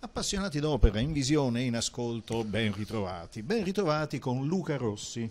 Appassionati d'opera, in visione e in ascolto, ben ritrovati. Ben ritrovati con Luca Rossi.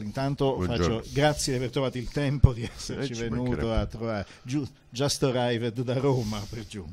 Intanto faccio grazie di aver trovato il tempo di esserci eh, venuto a trovare. Just arrived da Roma per giù.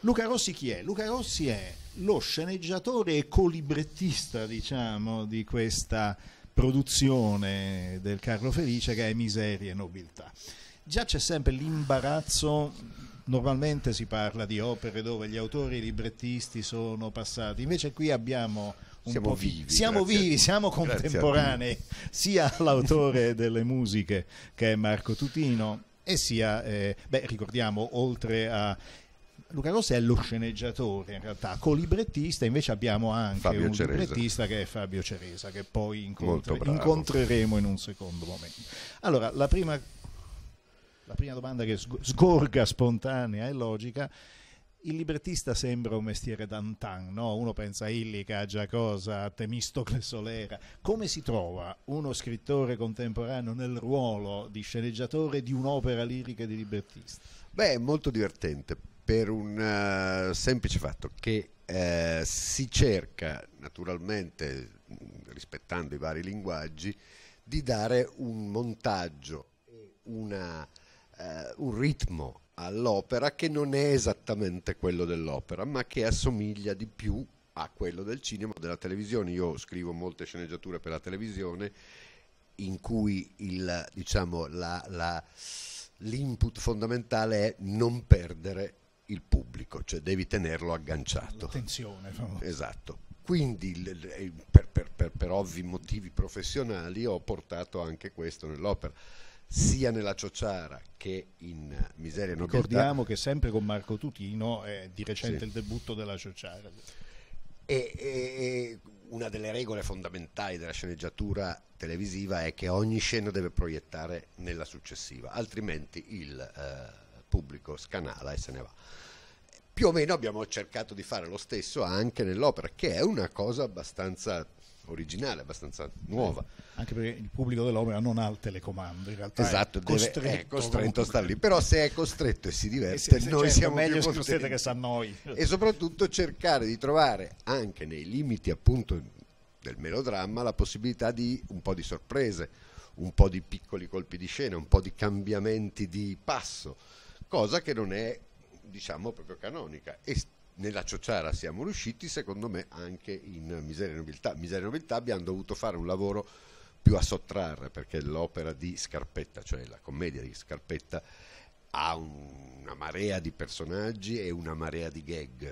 Luca Rossi chi è? Luca Rossi è lo sceneggiatore e colibrettista, diciamo, di questa produzione del Carlo Felice che è Miseria e Nobiltà già c'è sempre l'imbarazzo normalmente si parla di opere dove gli autori e i librettisti sono passati, invece qui abbiamo un siamo po' vivi, siamo vivi, siamo contemporanei, sia l'autore delle musiche che è Marco Tutino e sia, eh, beh, ricordiamo, oltre a Luca Rossi è lo sceneggiatore in realtà, colibrettista invece abbiamo anche Fabio un Ceresa. librettista che è Fabio Ceresa che poi incontri- incontreremo in un secondo momento. Allora, la prima la prima domanda che sgorga spontanea e logica, il librettista sembra un mestiere d'antan, no? uno pensa a Illica, a Giacosa, a Temistocle Solera. Come si trova uno scrittore contemporaneo nel ruolo di sceneggiatore di un'opera lirica di librettista? Beh, è molto divertente per un uh, semplice fatto che uh, si cerca naturalmente, rispettando i vari linguaggi, di dare un montaggio, una eh, un ritmo all'opera che non è esattamente quello dell'opera, ma che assomiglia di più a quello del cinema o della televisione. Io scrivo molte sceneggiature per la televisione in cui il, diciamo, la, la, l'input fondamentale è non perdere il pubblico, cioè devi tenerlo agganciato. Attenzione. Esatto. Quindi per, per, per, per ovvi motivi professionali ho portato anche questo nell'opera sia nella Ciociara che in Miseria e Nobiltà. Ricordiamo che sempre con Marco Tutino è di recente sì. il debutto della Ciociara. E, e, e una delle regole fondamentali della sceneggiatura televisiva è che ogni scena deve proiettare nella successiva, altrimenti il eh, pubblico scanala e se ne va più o meno abbiamo cercato di fare lo stesso anche nell'opera, che è una cosa abbastanza originale, abbastanza nuova. Anche perché il pubblico dell'opera non ha il telecomando, in realtà esatto, è costretto, deve, è costretto a stare lì, però se è costretto e si diverte, e se, se noi certo, siamo meglio più contenti. che sa noi. E soprattutto cercare di trovare, anche nei limiti appunto del melodramma, la possibilità di un po' di sorprese, un po' di piccoli colpi di scena, un po' di cambiamenti di passo, cosa che non è diciamo proprio canonica e nella ciociara siamo riusciti secondo me anche in Miseria e Nobiltà Miseria e Nobiltà abbiamo dovuto fare un lavoro più a sottrarre perché l'opera di Scarpetta cioè la commedia di Scarpetta ha una marea di personaggi e una marea di gag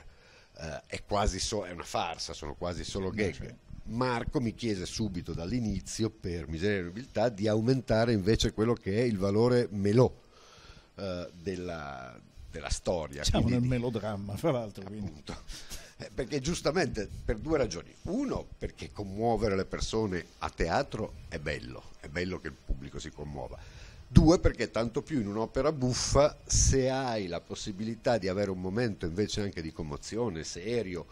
eh, è quasi so, è una farsa sono quasi solo gag Marco mi chiese subito dall'inizio per Miseria e Nobiltà di aumentare invece quello che è il valore melò eh, della, della storia. Siamo quindi, nel melodramma, fra l'altro. Eh, perché giustamente per due ragioni. Uno, perché commuovere le persone a teatro è bello, è bello che il pubblico si commuova. Due, perché tanto più in un'opera buffa, se hai la possibilità di avere un momento invece anche di commozione, serio,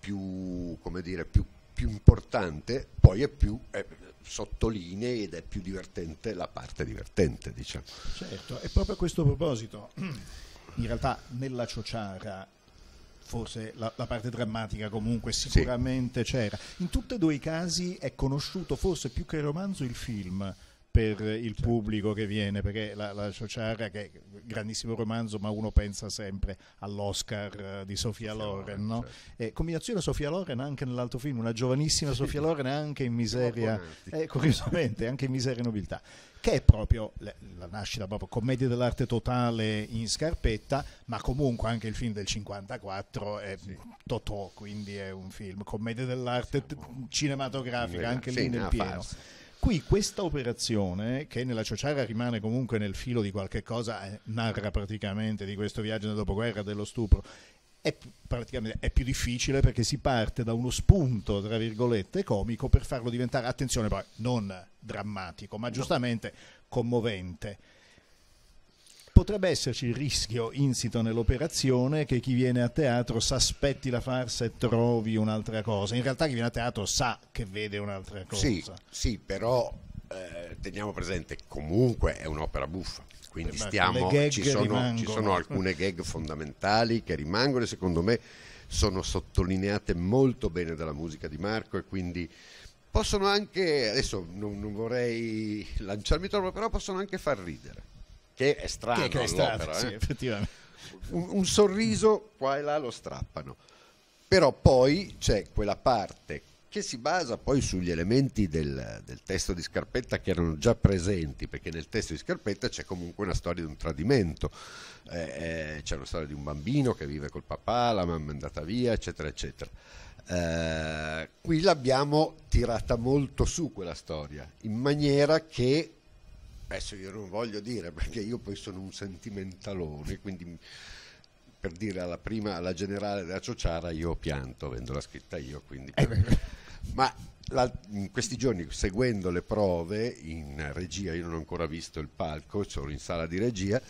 più, come dire, più, più importante, poi è più, è, eh, sottolinei ed è più divertente la parte divertente, diciamo. Certo, e proprio a questo proposito in realtà nella ciociara forse la, la, parte drammatica comunque sicuramente sì. c'era. In tutti e due i casi è conosciuto forse più che il romanzo il film per il certo. pubblico che viene, perché la, la Ciociara, che è un grandissimo romanzo, ma uno pensa sempre all'Oscar eh, di Sofia, Loren. no? certo. combinazione Sofia Loren anche nell'altro film, una giovanissima sì. Sofia Loren anche in miseria, eh, curiosamente, anche in miseria e nobiltà che è proprio la nascita proprio commedia dell'arte totale in scarpetta, ma comunque anche il film del 54 è sì. Totò, quindi è un film commedia dell'arte Siamo cinematografica, anche sì, lì nel pieno. Farsa. Qui questa operazione, che nella Ciociara rimane comunque nel filo di qualche cosa, eh, narra praticamente di questo viaggio nel dopoguerra, dello stupro, è, è più difficile perché si parte da uno spunto, tra virgolette, comico per farlo diventare, attenzione poi, non drammatico, ma giustamente commovente potrebbe esserci il rischio insito nell'operazione che chi viene a teatro s'aspetti la farsa e trovi un'altra cosa. In realtà chi viene a teatro sa che vede un'altra cosa. Sì, sì però eh, teniamo presente comunque è un'opera buffa. Quindi eh, stiamo, ci, sono, ci sono alcune gag fondamentali che rimangono e secondo me sono sottolineate molto bene dalla musica di Marco e quindi possono anche, adesso non, non vorrei lanciarmi troppo, però possono anche far ridere che è strano che è strano, sì, eh? effettivamente. Un, un sorriso qua e là lo strappano. Però poi c'è quella parte che si basa poi sugli elementi del, del, testo di Scarpetta che erano già presenti, perché nel testo di Scarpetta c'è comunque una storia di un tradimento, eh, eh c'è una storia di un bambino che vive col papà, la mamma è andata via, eccetera, eccetera. Eh, qui l'abbiamo tirata molto su quella storia, in maniera che adesso io non voglio dire perché io poi sono un sentimentalone, quindi per dire alla prima, alla generale della Ciociara, io pianto avendola scritta io, quindi... Eh Ma la, in questi giorni, seguendo le prove in regia, io non ho ancora visto il palco, sono in sala di regia,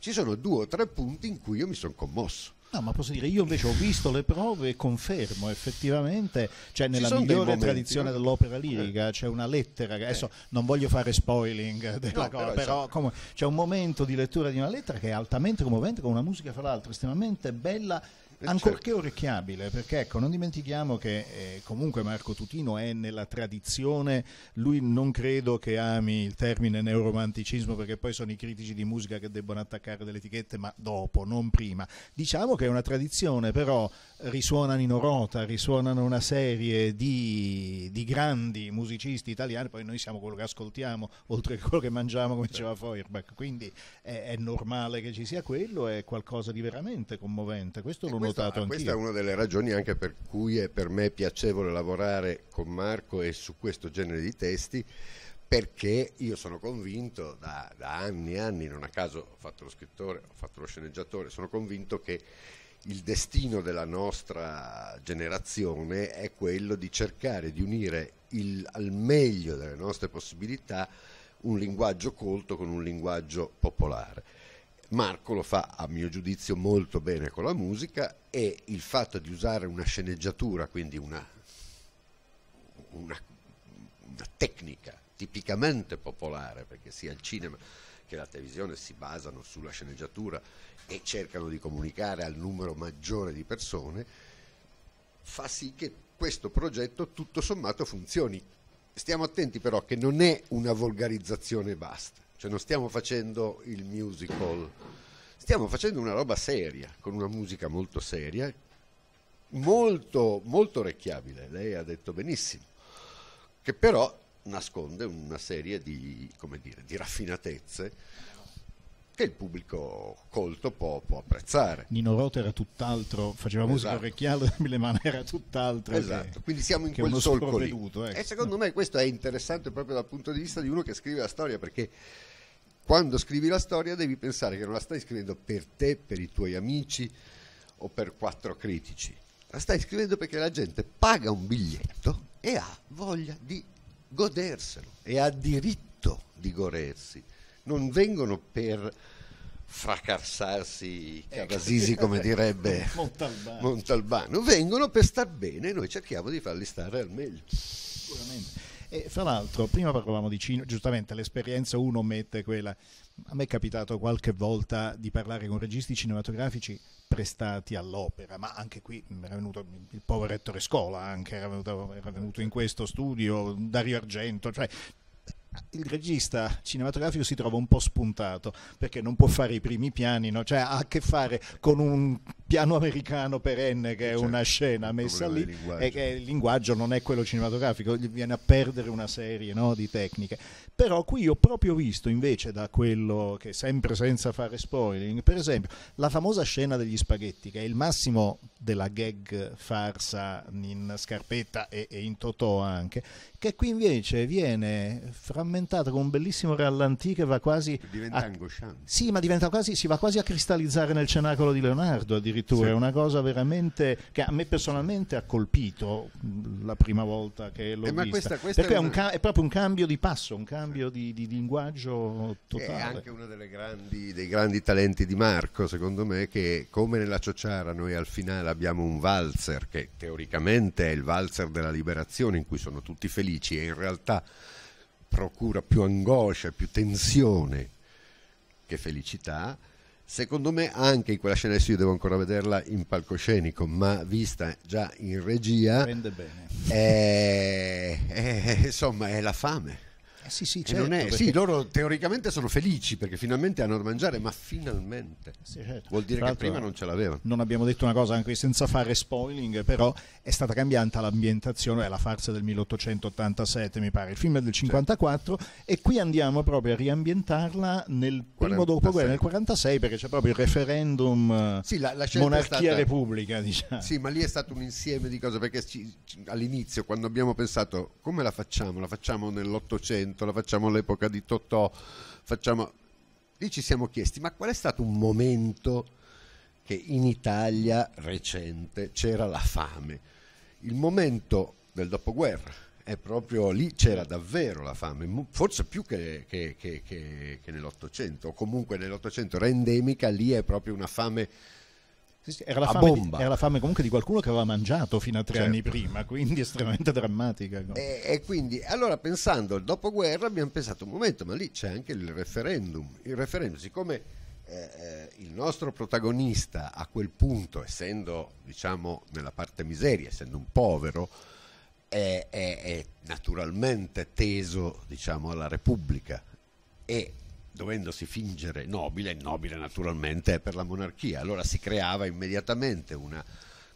ci sono due o tre punti in cui io mi sono commosso No, ma posso dire, io invece ho visto le prove e confermo effettivamente, cioè nella migliore tradizione eh. dell'opera lirica eh. c'è una lettera, che, adesso eh. non voglio fare spoiling della no, cosa, esatto. però, però come, c'è un momento di lettura di una lettera che è altamente commovente, con una musica fra l'altro estremamente bella eh, ancorché certo. orecchiabile, perché ecco, non dimentichiamo che eh, comunque Marco Tutino è nella tradizione, lui non credo che ami il termine neuromanticismo, perché poi sono i critici di musica che debbono attaccare delle etichette, ma dopo, non prima. Diciamo che è una tradizione, però risuonano in orota, risuonano una serie di, di grandi musicisti italiani, poi noi siamo quello che ascoltiamo, oltre che quello che mangiamo, come diceva certo. Feuerbach, quindi è, è normale che ci sia quello, è qualcosa di veramente commovente, questo e lo notato anch'io. Questa è una delle ragioni anche per cui è per me piacevole lavorare con Marco e su questo genere di testi, perché io sono convinto da, da anni e anni, non a caso ho fatto lo scrittore, ho fatto lo sceneggiatore, sono convinto che il destino della nostra generazione è quello di cercare di unire il, al meglio delle nostre possibilità un linguaggio colto con un linguaggio popolare Marco lo fa a mio giudizio molto bene con la musica e il fatto di usare una sceneggiatura, quindi una, una, una tecnica tipicamente popolare, perché sia il cinema che la televisione si basano sulla sceneggiatura e cercano di comunicare al numero maggiore di persone, fa sì che questo progetto tutto sommato funzioni. Stiamo attenti però che non è una volgarizzazione basta cioè non stiamo facendo il musical, stiamo facendo una roba seria, con una musica molto seria, molto, molto orecchiabile, lei ha detto benissimo, che però nasconde una serie di, dire, di raffinatezze che il pubblico colto può, può, apprezzare. Nino Rota era tutt'altro, faceva esatto. musica orecchiale, Davide Mano era tutt'altro. Esatto, che, quindi siamo in quel solco lì. Ecco. E secondo me questo è interessante proprio dal punto di vista di uno che scrive la storia, perché quando scrivi la storia devi pensare che non la stai scrivendo per te, per i tuoi amici o per quattro critici. La stai scrivendo perché la gente paga un biglietto e ha voglia di goderselo e ha diritto di godersi. Non vengono per fracassarsi i ecco. Carasisi come direbbe Montalbano. Montalbano. vengono per star bene e noi cerchiamo di farli stare al meglio sicuramente e fra l'altro, prima parlavamo di cinema, giustamente l'esperienza uno mette quella. A me è capitato qualche volta di parlare con registi cinematografici prestati all'opera, ma anche qui era venuto il povero Ettore Scola, anche, era, venuto, era venuto in questo studio, Dario Argento, cioè il regista cinematografico si trova un po' spuntato perché non può fare i primi piani, no? cioè ha a che fare con un piano americano perenne che è certo, una scena messa lì e che il linguaggio non è quello cinematografico, viene a perdere una serie no, di tecniche. Però qui ho proprio visto invece da quello che sempre senza fare spoiling, per esempio, la famosa scena degli spaghetti che è il massimo della gag farsa in scarpetta e, e in totò anche, che qui invece viene frammentata con un bellissimo rallentì che va quasi diventa a... angosciante. Sì, ma diventa quasi si va quasi a cristallizzare nel cenacolo di Leonardo addirittura addirittura, sì. è una cosa veramente che a me personalmente ha colpito la prima volta che l'ho eh, vista. Questa, questa Perché è, una... è, proprio un cambio di passo, un cambio di, di linguaggio totale. È anche uno grandi, dei grandi talenti di Marco, secondo me, che come nella Ciociara noi al finale abbiamo un valzer che teoricamente è il valzer della liberazione in cui sono tutti felici e in realtà procura più angoscia, più tensione che felicità Secondo me anche in quella scena adesso io devo ancora vederla in palcoscenico, ma vista già in regia, è, è, eh, eh, eh, insomma è la fame sì, sì, certo, è, perché... sì, loro teoricamente sono felici perché finalmente hanno da mangiare, ma finalmente sì, certo. vuol dire che prima non ce l'avevano. Non abbiamo detto una cosa anche senza fare spoiling, però è stata cambiata l'ambientazione, è la farsa del 1887 mi pare, il film è del 54 certo. e qui andiamo proprio a riambientarla nel primo dopoguerra, nel 46 perché c'è proprio il referendum sì, eh, la, la monarchia stata... repubblica. Diciamo. Sì, ma lì è stato un insieme di cose perché ci, ci, all'inizio quando abbiamo pensato come la facciamo, la facciamo nell'Ottocento la facciamo all'epoca di Totò, facciamo... Lì ci siamo chiesti, ma qual è stato un momento che in Italia recente c'era la fame? Il momento del dopoguerra, è proprio lì c'era davvero la fame, forse più che, che, che, che nell'Ottocento, o comunque nell'Ottocento era endemica, lì è proprio una fame sì, sì, era, la di, era, la fame comunque di qualcuno che aveva mangiato fino a tre certo. anni prima, quindi estremamente drammatica. E, e, quindi, allora pensando al dopoguerra, abbiamo pensato un momento, ma lì c'è anche il referendum. Il referendum, siccome eh, eh, il nostro protagonista a quel punto, essendo diciamo nella parte miseria, essendo un povero, è, è, è naturalmente teso diciamo alla Repubblica e dovendosi fingere nobile, nobile naturalmente è per la monarchia, allora si creava immediatamente una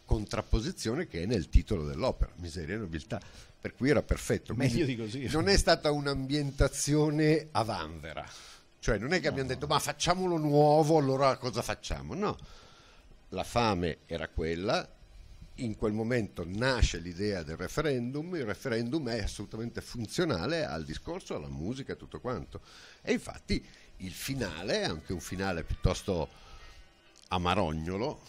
contrapposizione che è nel titolo dell'opera, Miseria e Nobiltà, per cui era perfetto. Meglio di così. Non è stata un'ambientazione a vanvera, cioè non è che abbiamo detto ma facciamolo nuovo, allora cosa facciamo? No, la fame era quella, in quel momento nasce l'idea del referendum, il referendum è assolutamente funzionale al discorso, alla musica e tutto quanto. E infatti il finale, anche un finale piuttosto amarognolo,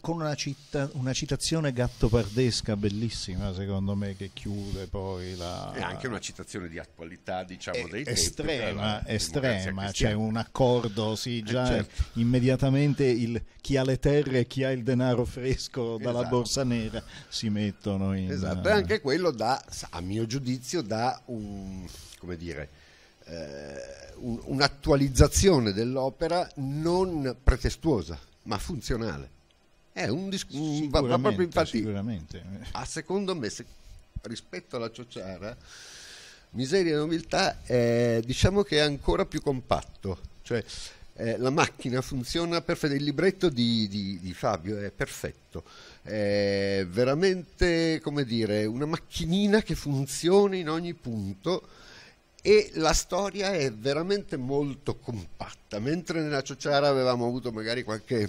con una, cita, una citazione gattopardesca bellissima, secondo me, che chiude poi la. E anche una citazione di attualità, diciamo, dei estrema, tempi. Estrema, c'è un accordo, sì, eh, già certo. immediatamente il, chi ha le terre e chi ha il denaro fresco dalla esatto. borsa nera si mettono in. Esatto, e eh, anche quello da, a mio giudizio, da un. come dire. Eh, un'attualizzazione dell'opera non pretestuosa ma funzionale è un discorso. infatti. Sicuramente. A secondo me, se, rispetto alla ciociara, miseria e nobiltà, eh, diciamo che è ancora più compatto. Cioè, eh, la macchina funziona perfetto, il libretto di, di, di Fabio è perfetto, è veramente come dire una macchinina che funziona in ogni punto e la storia è veramente molto compatta, mentre nella Ciociara avevamo avuto magari qualche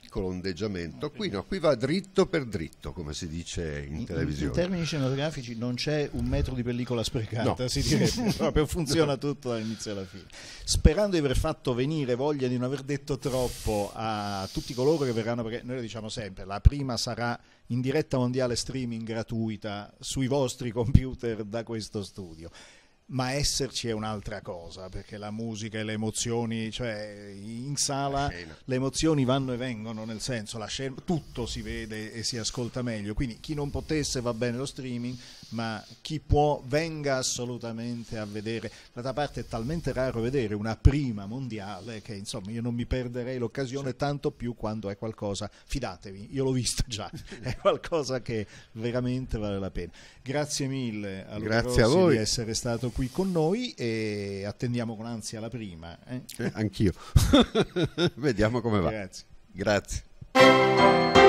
piccolo ondeggiamento, qui no, qui va dritto per dritto, come si dice in, in televisione. In termini scenografici non c'è un metro di pellicola sprecata, no. si direbbe, proprio funziona no. tutto dall'inizio alla fine. Sperando di aver fatto venire voglia di non aver detto troppo a tutti coloro che verranno, perché noi lo diciamo sempre, la prima sarà in diretta mondiale streaming gratuita sui vostri computer da questo studio ma esserci è un'altra cosa, perché la musica e le emozioni, cioè in sala le emozioni vanno e vengono, nel senso la scena, tutto si vede e si ascolta meglio, quindi chi non potesse va bene lo streaming, ma chi può venga assolutamente a vedere. D'altra parte è talmente raro vedere una prima mondiale che insomma io non mi perderei l'occasione sì. tanto più quando è qualcosa, fidatevi, io l'ho vista già, è qualcosa che veramente vale la pena. Grazie mille a Grazie Rossi a voi. di essere stato qui con noi e attendiamo con ansia la prima. Eh? Eh, anch'io. Vediamo come va. Grazie. Grazie.